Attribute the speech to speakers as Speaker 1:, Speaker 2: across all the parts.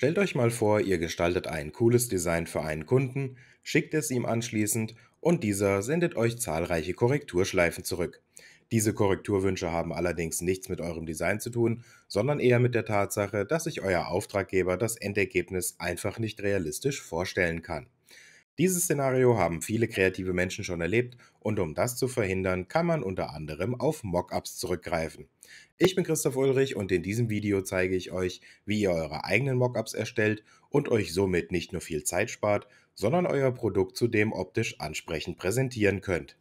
Speaker 1: Stellt euch mal vor, ihr gestaltet ein cooles Design für einen Kunden, schickt es ihm anschließend und dieser sendet euch zahlreiche Korrekturschleifen zurück. Diese Korrekturwünsche haben allerdings nichts mit eurem Design zu tun, sondern eher mit der Tatsache, dass sich euer Auftraggeber das Endergebnis einfach nicht realistisch vorstellen kann. Dieses Szenario haben viele kreative Menschen schon erlebt und um das zu verhindern, kann man unter anderem auf Mockups zurückgreifen. Ich bin Christoph Ulrich und in diesem Video zeige ich euch, wie ihr eure eigenen Mockups erstellt und euch somit nicht nur viel Zeit spart, sondern euer Produkt zudem optisch ansprechend präsentieren könnt.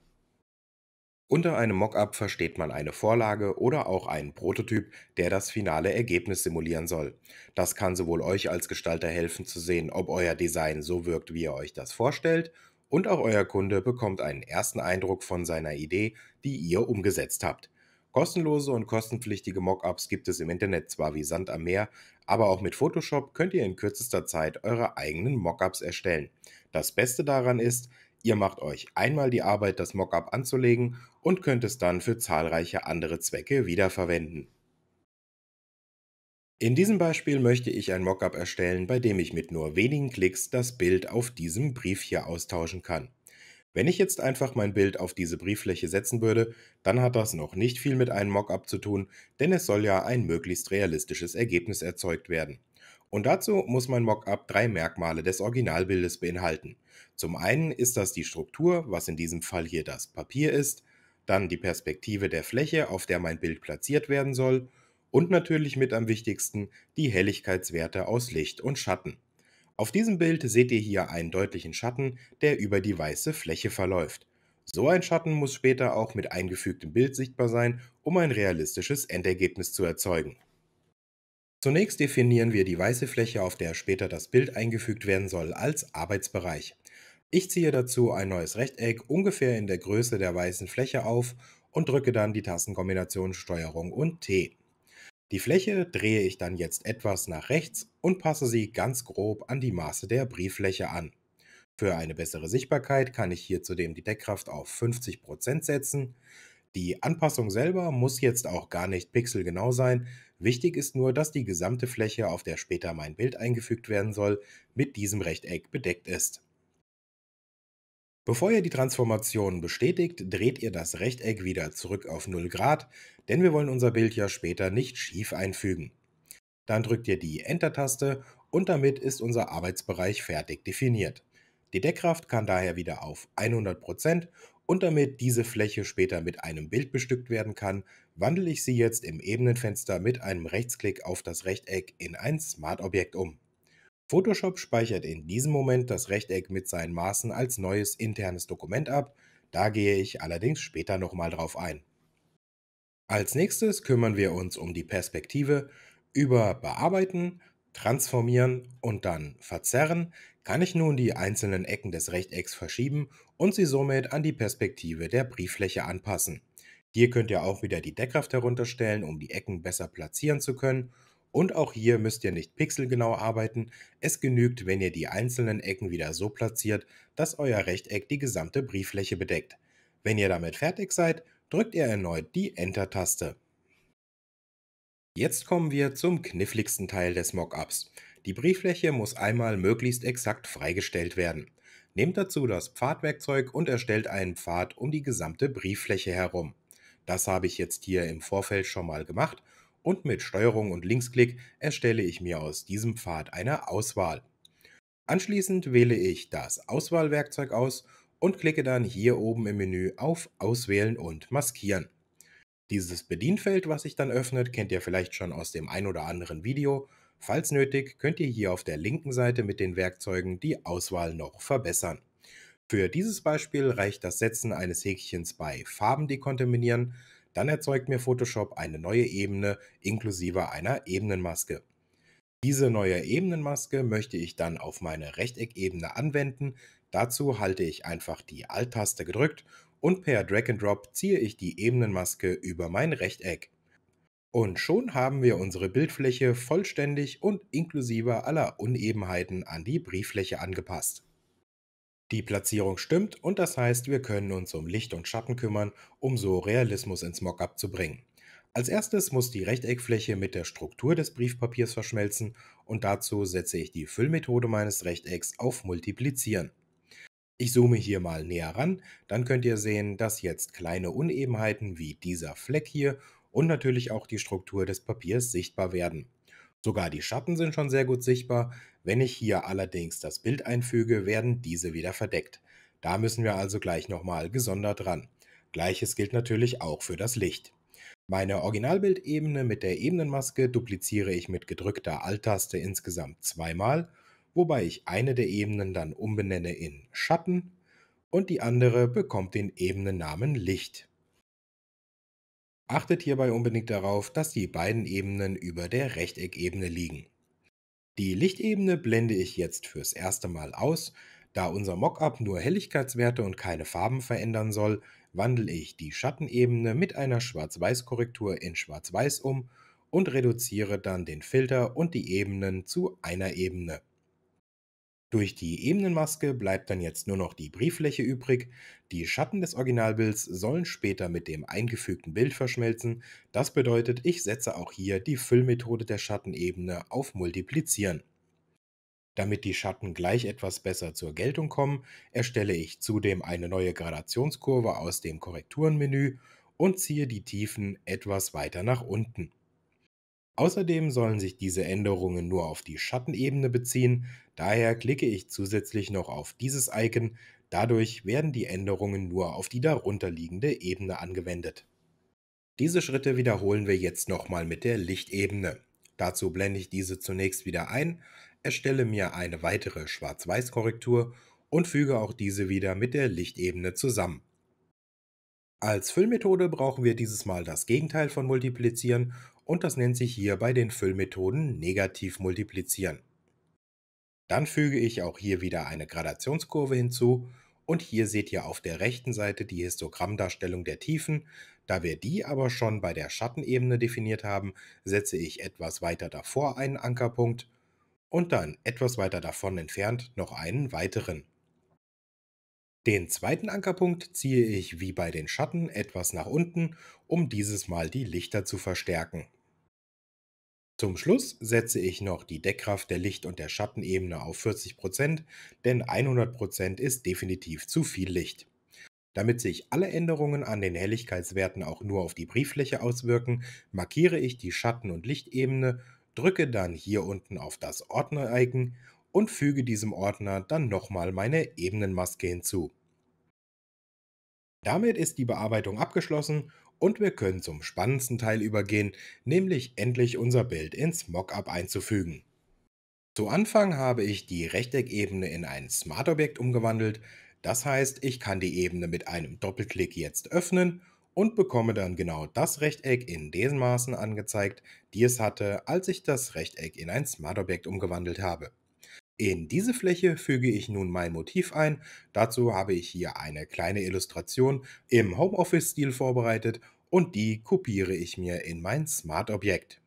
Speaker 1: Unter einem Mockup versteht man eine Vorlage oder auch einen Prototyp, der das finale Ergebnis simulieren soll. Das kann sowohl euch als Gestalter helfen zu sehen, ob euer Design so wirkt, wie ihr euch das vorstellt, und auch euer Kunde bekommt einen ersten Eindruck von seiner Idee, die ihr umgesetzt habt. Kostenlose und kostenpflichtige Mockups gibt es im Internet zwar wie Sand am Meer, aber auch mit Photoshop könnt ihr in kürzester Zeit eure eigenen Mockups erstellen. Das Beste daran ist, ihr macht euch einmal die Arbeit, das Mockup anzulegen und könnt es dann für zahlreiche andere Zwecke wiederverwenden. In diesem Beispiel möchte ich ein Mockup erstellen, bei dem ich mit nur wenigen Klicks das Bild auf diesem Brief hier austauschen kann. Wenn ich jetzt einfach mein Bild auf diese Brieffläche setzen würde, dann hat das noch nicht viel mit einem Mockup zu tun, denn es soll ja ein möglichst realistisches Ergebnis erzeugt werden. Und dazu muss mein Mockup drei Merkmale des Originalbildes beinhalten. Zum einen ist das die Struktur, was in diesem Fall hier das Papier ist, dann die Perspektive der Fläche, auf der mein Bild platziert werden soll und natürlich mit am wichtigsten die Helligkeitswerte aus Licht und Schatten. Auf diesem Bild seht ihr hier einen deutlichen Schatten, der über die weiße Fläche verläuft. So ein Schatten muss später auch mit eingefügtem Bild sichtbar sein, um ein realistisches Endergebnis zu erzeugen. Zunächst definieren wir die weiße Fläche, auf der später das Bild eingefügt werden soll, als Arbeitsbereich. Ich ziehe dazu ein neues Rechteck ungefähr in der Größe der weißen Fläche auf und drücke dann die Tastenkombination Steuerung und T. Die Fläche drehe ich dann jetzt etwas nach rechts und passe sie ganz grob an die Maße der Brieffläche an. Für eine bessere Sichtbarkeit kann ich hier zudem die Deckkraft auf 50% setzen. Die Anpassung selber muss jetzt auch gar nicht pixelgenau sein. Wichtig ist nur, dass die gesamte Fläche, auf der später mein Bild eingefügt werden soll, mit diesem Rechteck bedeckt ist. Bevor ihr die Transformation bestätigt, dreht ihr das Rechteck wieder zurück auf 0 Grad, denn wir wollen unser Bild ja später nicht schief einfügen. Dann drückt ihr die Enter-Taste und damit ist unser Arbeitsbereich fertig definiert. Die Deckkraft kann daher wieder auf 100% und damit diese Fläche später mit einem Bild bestückt werden kann, wandle ich sie jetzt im Ebenenfenster mit einem Rechtsklick auf das Rechteck in ein Smart-Objekt um. Photoshop speichert in diesem Moment das Rechteck mit seinen Maßen als neues internes Dokument ab, da gehe ich allerdings später nochmal drauf ein. Als nächstes kümmern wir uns um die Perspektive. Über Bearbeiten, Transformieren und dann Verzerren kann ich nun die einzelnen Ecken des Rechtecks verschieben und sie somit an die Perspektive der Brieffläche anpassen. Hier könnt ihr auch wieder die Deckkraft herunterstellen, um die Ecken besser platzieren zu können und auch hier müsst ihr nicht pixelgenau arbeiten, es genügt, wenn ihr die einzelnen Ecken wieder so platziert, dass euer Rechteck die gesamte Brieffläche bedeckt. Wenn ihr damit fertig seid, drückt ihr erneut die Enter-Taste. Jetzt kommen wir zum kniffligsten Teil des Mockups. Die Brieffläche muss einmal möglichst exakt freigestellt werden. Nehmt dazu das Pfadwerkzeug und erstellt einen Pfad um die gesamte Brieffläche herum. Das habe ich jetzt hier im Vorfeld schon mal gemacht und mit Steuerung und Linksklick erstelle ich mir aus diesem Pfad eine Auswahl. Anschließend wähle ich das Auswahlwerkzeug aus und klicke dann hier oben im Menü auf Auswählen und Maskieren. Dieses Bedienfeld, was sich dann öffnet, kennt ihr vielleicht schon aus dem ein oder anderen Video. Falls nötig, könnt ihr hier auf der linken Seite mit den Werkzeugen die Auswahl noch verbessern. Für dieses Beispiel reicht das Setzen eines Häkchens bei Farben dekontaminieren, dann erzeugt mir Photoshop eine neue Ebene inklusive einer Ebenenmaske. Diese neue Ebenenmaske möchte ich dann auf meine Rechteckebene anwenden. Dazu halte ich einfach die Alt-Taste gedrückt und per Drag and Drop ziehe ich die Ebenenmaske über mein Rechteck. Und schon haben wir unsere Bildfläche vollständig und inklusive aller Unebenheiten an die Brieffläche angepasst. Die Platzierung stimmt und das heißt, wir können uns um Licht und Schatten kümmern, um so Realismus ins Mockup zu bringen. Als erstes muss die Rechteckfläche mit der Struktur des Briefpapiers verschmelzen und dazu setze ich die Füllmethode meines Rechtecks auf Multiplizieren. Ich zoome hier mal näher ran, dann könnt ihr sehen, dass jetzt kleine Unebenheiten wie dieser Fleck hier und natürlich auch die Struktur des Papiers sichtbar werden. Sogar die Schatten sind schon sehr gut sichtbar. Wenn ich hier allerdings das Bild einfüge, werden diese wieder verdeckt. Da müssen wir also gleich nochmal gesondert ran. Gleiches gilt natürlich auch für das Licht. Meine Originalbildebene mit der Ebenenmaske dupliziere ich mit gedrückter Alt-Taste insgesamt zweimal, wobei ich eine der Ebenen dann umbenenne in Schatten und die andere bekommt den Ebenennamen Licht. Achtet hierbei unbedingt darauf, dass die beiden Ebenen über der Rechteckebene liegen. Die Lichtebene blende ich jetzt fürs erste Mal aus. Da unser Mockup nur Helligkeitswerte und keine Farben verändern soll, wandle ich die Schattenebene mit einer Schwarz-Weiß-Korrektur in Schwarz-Weiß um und reduziere dann den Filter und die Ebenen zu einer Ebene. Durch die Ebenenmaske bleibt dann jetzt nur noch die Brieffläche übrig. Die Schatten des Originalbilds sollen später mit dem eingefügten Bild verschmelzen. Das bedeutet, ich setze auch hier die Füllmethode der Schattenebene auf Multiplizieren. Damit die Schatten gleich etwas besser zur Geltung kommen, erstelle ich zudem eine neue Gradationskurve aus dem Korrekturenmenü und ziehe die Tiefen etwas weiter nach unten. Außerdem sollen sich diese Änderungen nur auf die Schattenebene beziehen, daher klicke ich zusätzlich noch auf dieses Icon, dadurch werden die Änderungen nur auf die darunterliegende Ebene angewendet. Diese Schritte wiederholen wir jetzt nochmal mit der Lichtebene. Dazu blende ich diese zunächst wieder ein, erstelle mir eine weitere Schwarz-Weiß-Korrektur und füge auch diese wieder mit der Lichtebene zusammen. Als Füllmethode brauchen wir dieses Mal das Gegenteil von Multiplizieren und das nennt sich hier bei den Füllmethoden negativ multiplizieren. Dann füge ich auch hier wieder eine Gradationskurve hinzu und hier seht ihr auf der rechten Seite die Histogrammdarstellung der Tiefen. Da wir die aber schon bei der Schattenebene definiert haben, setze ich etwas weiter davor einen Ankerpunkt und dann etwas weiter davon entfernt noch einen weiteren. Den zweiten Ankerpunkt ziehe ich wie bei den Schatten etwas nach unten, um dieses Mal die Lichter zu verstärken. Zum Schluss setze ich noch die Deckkraft der Licht- und der Schattenebene auf 40%, denn 100% ist definitiv zu viel Licht. Damit sich alle Änderungen an den Helligkeitswerten auch nur auf die Brieffläche auswirken, markiere ich die Schatten- und Lichtebene, drücke dann hier unten auf das Ordner-Icon und füge diesem Ordner dann nochmal meine Ebenenmaske hinzu. Damit ist die Bearbeitung abgeschlossen und wir können zum spannendsten Teil übergehen, nämlich endlich unser Bild ins Mockup einzufügen. Zu Anfang habe ich die Rechteckebene in ein Smart-Objekt umgewandelt. Das heißt, ich kann die Ebene mit einem Doppelklick jetzt öffnen und bekomme dann genau das Rechteck in den Maßen angezeigt, die es hatte, als ich das Rechteck in ein Smart-Objekt umgewandelt habe. In diese Fläche füge ich nun mein Motiv ein. Dazu habe ich hier eine kleine Illustration im Homeoffice-Stil vorbereitet und die kopiere ich mir in mein Smart-Objekt.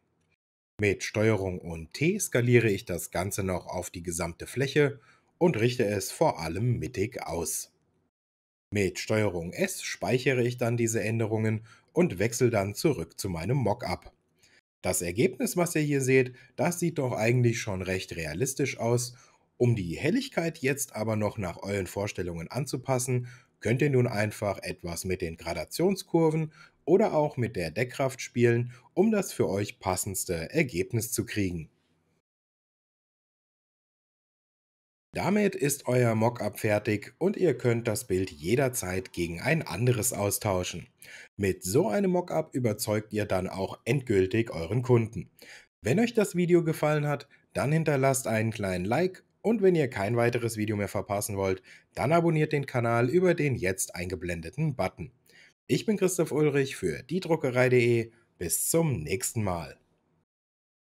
Speaker 1: Mit STRG und T skaliere ich das Ganze noch auf die gesamte Fläche und richte es vor allem mittig aus. Mit STRG S speichere ich dann diese Änderungen und wechsle dann zurück zu meinem Mockup. Das Ergebnis, was ihr hier seht, das sieht doch eigentlich schon recht realistisch aus. Um die Helligkeit jetzt aber noch nach euren Vorstellungen anzupassen, könnt ihr nun einfach etwas mit den Gradationskurven oder auch mit der Deckkraft spielen, um das für euch passendste Ergebnis zu kriegen. Damit ist euer Mockup fertig und ihr könnt das Bild jederzeit gegen ein anderes austauschen. Mit so einem Mockup überzeugt ihr dann auch endgültig euren Kunden. Wenn euch das Video gefallen hat, dann hinterlasst einen kleinen Like und wenn ihr kein weiteres Video mehr verpassen wollt, dann abonniert den Kanal über den jetzt eingeblendeten Button. Ich bin Christoph Ulrich für die Druckerei.de. Bis zum nächsten Mal.